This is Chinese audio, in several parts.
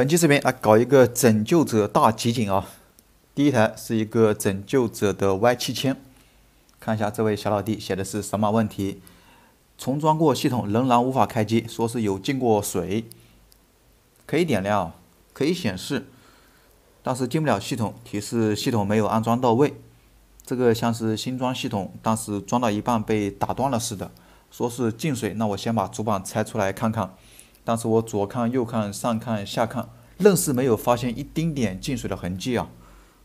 本期视频来搞一个拯救者大集锦啊！第一台是一个拯救者的 Y7000，看一下这位小老弟写的是什么问题。重装过系统仍然无法开机，说是有进过水，可以点亮，可以显示，但是进不了系统，提示系统没有安装到位。这个像是新装系统，当时装到一半被打断了似的，说是进水。那我先把主板拆出来看看。但是我左看右看，上看下看，愣是没有发现一丁点进水的痕迹啊！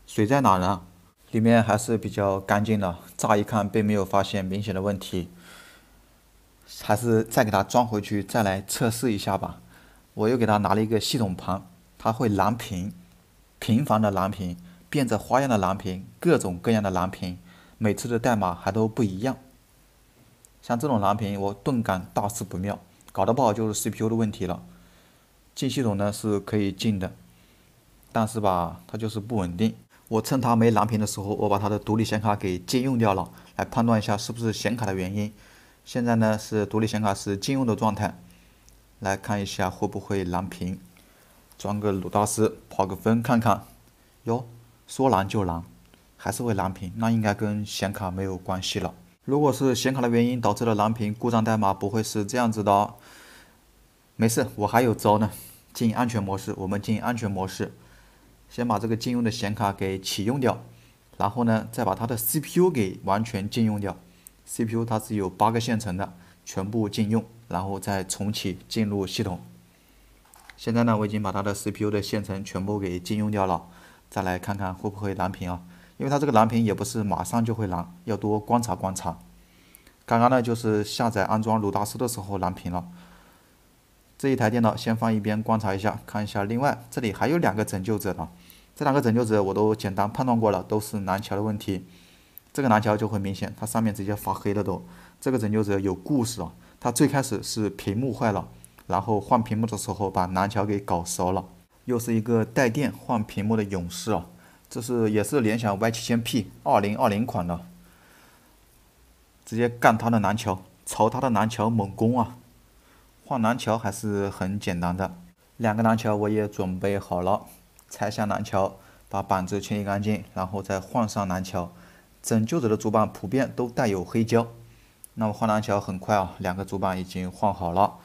水在哪呢？里面还是比较干净的，乍一看并没有发现明显的问题，还是再给它装回去，再来测试一下吧。我又给它拿了一个系统盘，它会蓝屏，频繁的蓝屏，变着花样的蓝屏，各种各样的蓝屏，每次的代码还都不一样。像这种蓝屏，我顿感大事不妙。搞得不好就是 C P U 的问题了。进系统呢是可以进的，但是吧，它就是不稳定。我趁它没蓝屏的时候，我把它的独立显卡给禁用掉了，来判断一下是不是显卡的原因。现在呢，是独立显卡是禁用的状态，来看一下会不会蓝屏。装个鲁大师跑个分看看。哟，说蓝就蓝，还是会蓝屏，那应该跟显卡没有关系了。如果是显卡的原因导致的蓝屏，故障代码不会是这样子的。哦。没事，我还有招呢。进安全模式，我们进安全模式，先把这个禁用的显卡给启用掉，然后呢，再把它的 CPU 给完全禁用掉。CPU 它是有八个线程的，全部禁用，然后再重启进入系统。现在呢，我已经把它的 CPU 的线程全部给禁用掉了，再来看看会不会蓝屏啊。因为它这个蓝屏也不是马上就会蓝，要多观察观察。刚刚呢就是下载安装鲁大师的时候蓝屏了，这一台电脑先放一边观察一下，看一下。另外这里还有两个拯救者啊，这两个拯救者我都简单判断过了，都是蓝桥的问题。这个蓝桥就很明显，它上面直接发黑了都。这个拯救者有故事啊，它最开始是屏幕坏了，然后换屏幕的时候把蓝桥给搞烧了，又是一个带电换屏幕的勇士啊。这是也是联想 Y 7000P 2020款的，直接干他的南桥，朝他的南桥猛攻啊！换南桥还是很简单的，两个南桥我也准备好了，拆下南桥，把板子清理干净，然后再换上南桥。拯救者的主板普遍都带有黑胶，那么换南桥很快啊，两个主板已经换好了，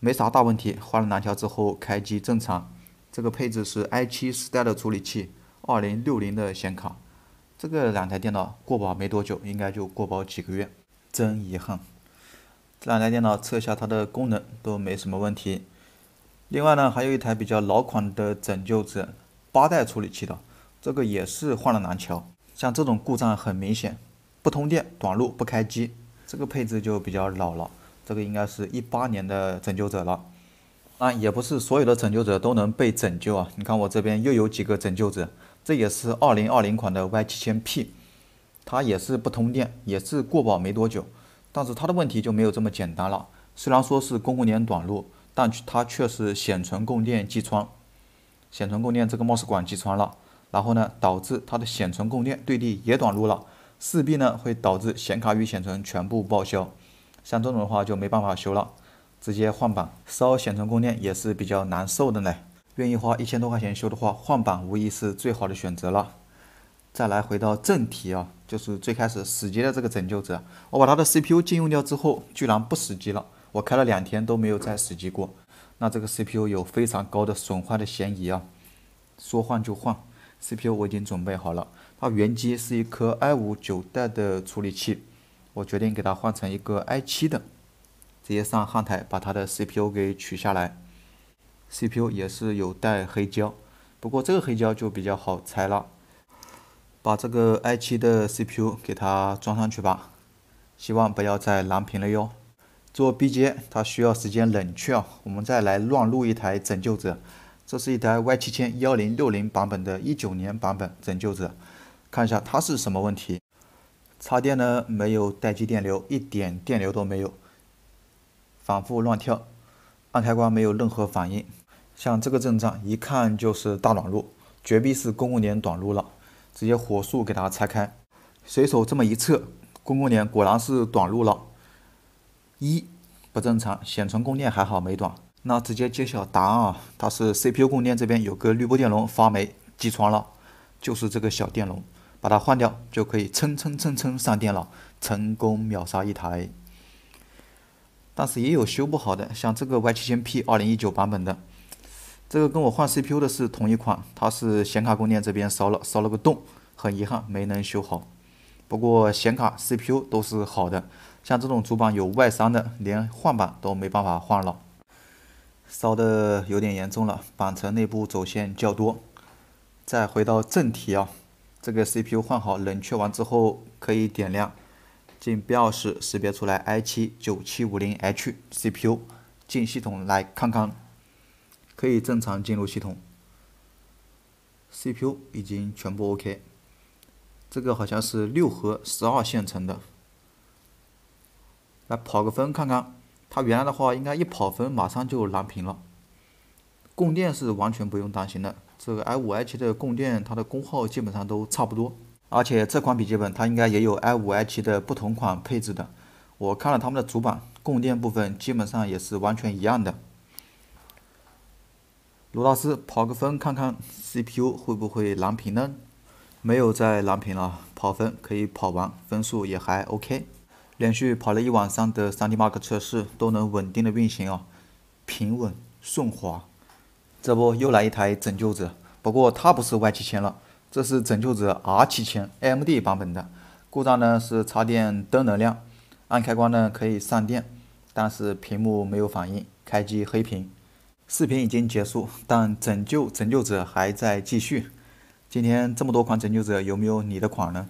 没啥大问题。换了南桥之后，开机正常。这个配置是 i7 时代的处理器。二零六零的显卡，这个两台电脑过保没多久，应该就过保几个月，真遗憾。这两台电脑测下它的功能都没什么问题。另外呢，还有一台比较老款的拯救者八代处理器的，这个也是换了南桥。像这种故障很明显，不通电、短路、不开机，这个配置就比较老了。这个应该是一八年的拯救者了。那也不是所有的拯救者都能被拯救啊。你看我这边又有几个拯救者。这也是二零二零款的 Y 七千 P，它也是不通电，也是过保没多久，但是它的问题就没有这么简单了。虽然说是公共连短路，但它却是显存供电击穿，显存供电这个 mos 管击穿了，然后呢，导致它的显存供电对地也短路了，势必呢会导致显卡与显存全部报销。像这种的话就没办法修了，直接换板烧显存供电也是比较难受的呢。愿意花一千多块钱修的话，换板无疑是最好的选择了。再来回到正题啊，就是最开始死机的这个拯救者，我把它的 CPU 禁用掉之后，居然不死机了。我开了两天都没有再死机过。那这个 CPU 有非常高的损坏的嫌疑啊。说换就换，CPU 我已经准备好了。它原机是一颗 i 五九代的处理器，我决定给它换成一个 i 七的。直接上焊台，把它的 CPU 给取下来。CPU 也是有带黑胶，不过这个黑胶就比较好拆了。把这个 i7 的 CPU 给它装上去吧，希望不要再蓝屏了哟。做 BJ 它需要时间冷却啊，我们再来乱入一台拯救者，这是一台 y 7 0 0 0六0 6 0版本的19年版本拯救者，看一下它是什么问题。插电呢没有待机电流，一点电流都没有，反复乱跳。按开关没有任何反应，像这个症状一看就是大短路，绝壁是公共点短路了，直接火速给它拆开，随手这么一测，公共点果然是短路了，一不正常，显存供电还好没短，那直接揭晓答案啊，它是 CPU 供电这边有个滤波电容发霉击穿了，就是这个小电容，把它换掉就可以蹭蹭蹭蹭上电了，成功秒杀一台。但是也有修不好的，像这个 Y7000P 2019版本的，这个跟我换 CPU 的是同一款，它是显卡供电这边烧了烧了个洞，很遗憾没能修好。不过显卡 CPU 都是好的，像这种主板有外伤的，连换板都没办法换了，烧的有点严重了，板层内部走线较多。再回到正题啊，这个 CPU 换好冷却完之后可以点亮。进标识识别出来 i7 九七五零 H CPU，进系统来看看，可以正常进入系统，CPU 已经全部 OK，这个好像是六核十二线程的，来跑个分看看，它原来的话应该一跑分马上就蓝屏了，供电是完全不用担心的，这个 i5、i7 的供电它的功耗基本上都差不多。而且这款笔记本它应该也有 i 五 i 七的不同款配置的。我看了他们的主板供电部分，基本上也是完全一样的。罗大师跑个分看看 CPU 会不会蓝屏呢？没有在蓝屏了，跑分可以跑完，分数也还 OK。连续跑了一晚上的 3DMark 测试都能稳定的运行啊，平稳顺滑。这不又来一台拯救者，不过它不是 Y 七千了。这是拯救者 R 七千 AMD 版本的故障呢，是插电灯能量，按开关呢可以上电，但是屏幕没有反应，开机黑屏。视频已经结束，但拯救拯救者还在继续。今天这么多款拯救者，有没有你的款呢？